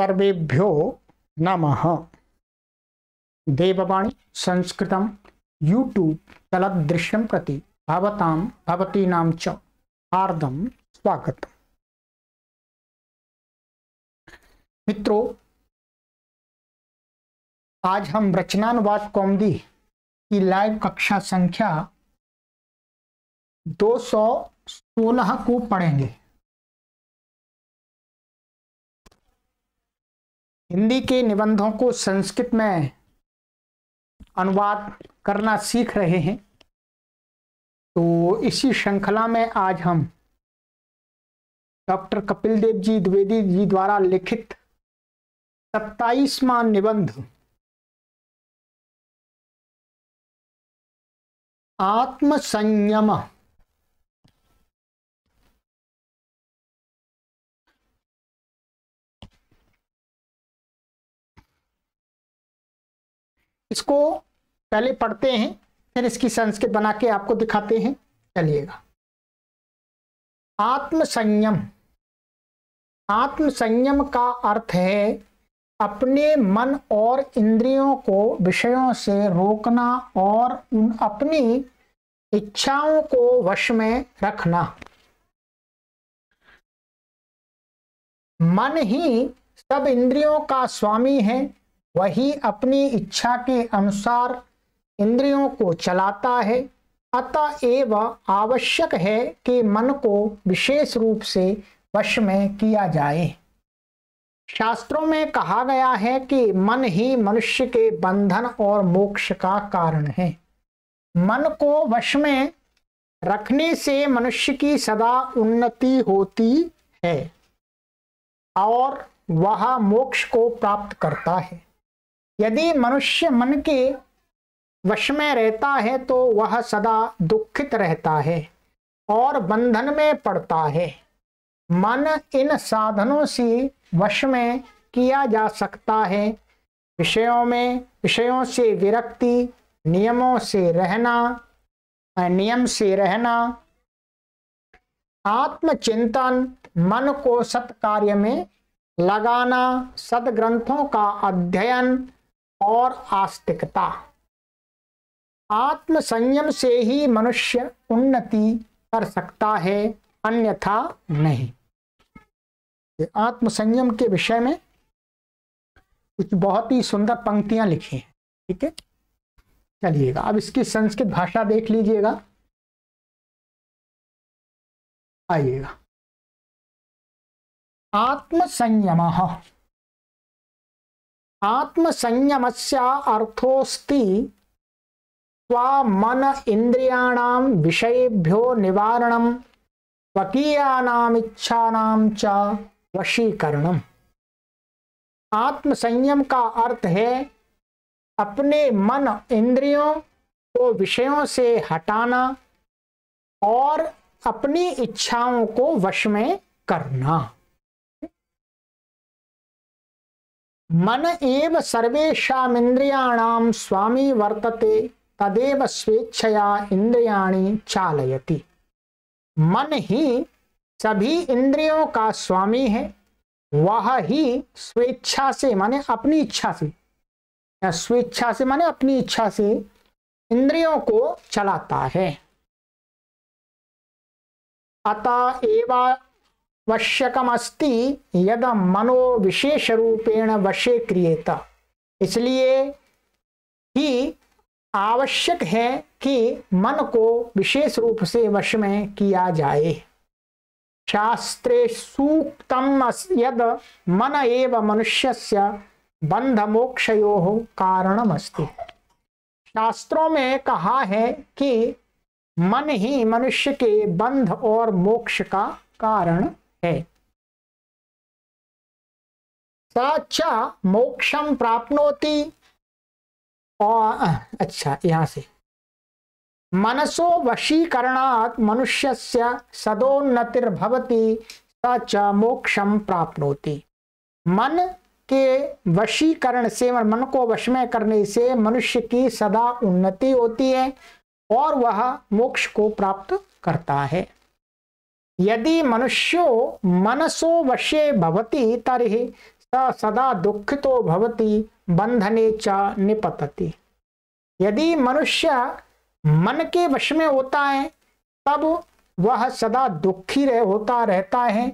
सर्वेभ्यो नमः देववाणी संस्कृत यूट्यूब चलदृश्यम प्रति भवतां च हार्दम स्वागत मित्रों आज हम रचनानुवाद कौमदी की लाइव कक्षा संख्या 216 को पढ़ेंगे 216 हिंदी के निबंधों को संस्कृत में अनुवाद करना सीख रहे हैं तो इसी श्रृंखला में आज हम डॉक्टर कपिल देव जी द्विवेदी जी द्वारा लिखित सत्ताईसवा निबंध आत्मसंयम इसको पहले पढ़ते हैं फिर इसकी संस्कृत बना के आपको दिखाते हैं चलिएगा आत्मसंयम आत्मसंयम का अर्थ है अपने मन और इंद्रियों को विषयों से रोकना और उन अपनी इच्छाओं को वश में रखना मन ही सब इंद्रियों का स्वामी है वही अपनी इच्छा के अनुसार इंद्रियों को चलाता है अतः एव आवश्यक है कि मन को विशेष रूप से वश में किया जाए शास्त्रों में कहा गया है कि मन ही मनुष्य के बंधन और मोक्ष का कारण है मन को वश में रखने से मनुष्य की सदा उन्नति होती है और वह मोक्ष को प्राप्त करता है यदि मनुष्य मन के वश में रहता है तो वह सदा दुखित रहता है और बंधन में पड़ता है मन इन साधनों से वश में किया जा सकता है विषयों में विषयों से विरक्ति नियमों से रहना नियम से रहना आत्मचिंतन मन को सत्कार्य में लगाना सदग्रंथों का अध्ययन और आस्तिकता आत्मसंयम से ही मनुष्य उन्नति कर सकता है अन्यथा नहीं आत्मसंयम के विषय में कुछ बहुत ही सुंदर पंक्तियां लिखी हैं ठीक है चलिएगा अब इसकी संस्कृत भाषा देख लीजिएगा आइएगा आत्मसंयम आत्मसंयम से अर्थोस्ति मन इंद्रिया विषयभ्यो निवारण स्वकीयानाम च वशीकरण आत्मसंयम का अर्थ है अपने मन इंद्रियों को विषयों से हटाना और अपनी इच्छाओं को वश में करना मन एव इंद्रियाणाम स्वामी वर्तते तदेव स्वेच्छया इंद्रियाणी चालयति मन ही सभी इंद्रियों का स्वामी है वह ही स्वेच्छा से माने अपनी इच्छा से या स्वेच्छा से माने अपनी इच्छा से इंद्रियों को चलाता है अतः एवा वश्यकमस्ति यद मनो विशेष रूपेण वशे क्रियता इसलिए ही आवश्यक है कि मन को विशेष रूप से वश में किया जाए शास्त्रे सूक्तम यद मन एव मनुष्य से बंध मोक्ष कारणमस्ति शास्त्रों में कहा है कि मन ही मनुष्य के बंध और मोक्ष का कारण है साक्षा मोक्षम प्राप्नोति और अच्छा यहां से मनसो मनुष्य से सदोन्नतिर्भवति सच मोक्षम प्राप्नोति मन के वशीकरण से मन को वश में करने से मनुष्य की सदा उन्नति होती है और वह मोक्ष को प्राप्त करता है यदि मनुष्यो मनसो वशे भवति तर्हि सदा दुखितो भवति बंधने च निपतति यदि मनुष्य मन के वश में होता है तब वह सदा दुखी रह होता रहता है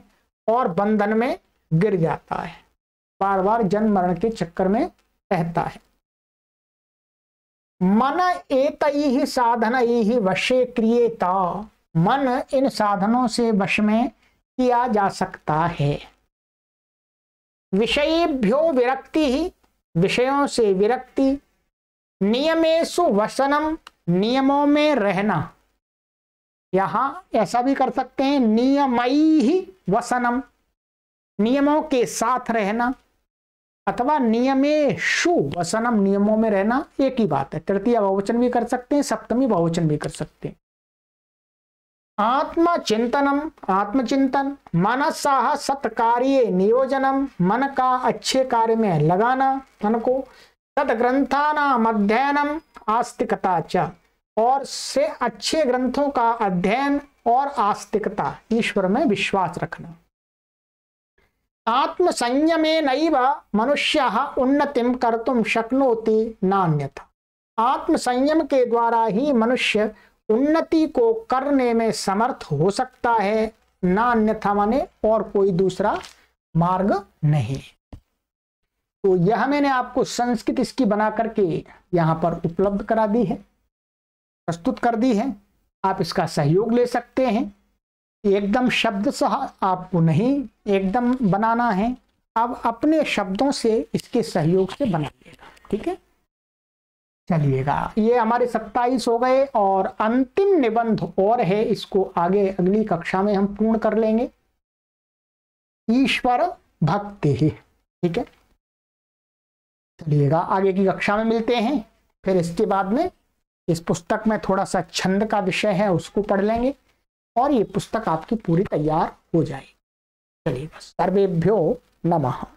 और बंधन में गिर जाता है बार बार जन्म मरण के चक्कर में रहता है मन एत ही साधन ही वशे क्रियता मन इन साधनों से वश में किया जा सकता है विषयभ्यो विरक्ति ही विषयों से विरक्ति नियमेशु वसनम नियमों में रहना यहां ऐसा भी कर सकते हैं नियमई ही वसनम नियमों के साथ रहना अथवा नियमेशु वसनम नियमों में रहना एक ही बात है तृतीय बहुवचन भी कर सकते हैं सप्तमी बहुवचन भी कर सकते हैं आत्मचिंतनम आत्मचिंतन मनसाह सत्कार्य नियोजनम मन का अच्छे कार्य में लगाना मन को नाम अध्ययनम आस्तिकता च और से अच्छे ग्रंथों का अध्ययन और आस्तिकता ईश्वर में विश्वास रखना आत्म संयम नैव मनुष्य उन्नति कर्तुम शक्नोति नान्यथा आत्म संयम के द्वारा ही मनुष्य उन्नति को करने में समर्थ हो सकता है ना अन्यथा माने और कोई दूसरा मार्ग नहीं तो यह मैंने आपको संस्कृत इसकी बना करके यहाँ पर उपलब्ध करा दी है प्रस्तुत कर दी है आप इसका सहयोग ले सकते हैं एकदम शब्द सह आपको नहीं एकदम बनाना है आप अपने शब्दों से इसके सहयोग से बना लेना ठीक है चलिएगा ये हमारे 27 हो गए और अंतिम निबंध और है इसको आगे अगली कक्षा में हम पूर्ण कर लेंगे ईश्वर भक्ति ही ठीक है चलिएगा आगे की कक्षा में मिलते हैं फिर इसके बाद में इस पुस्तक में थोड़ा सा छंद का विषय है उसको पढ़ लेंगे और ये पुस्तक आपकी पूरी तैयार हो जाएगी चलिए सर्वेभ्यो नमः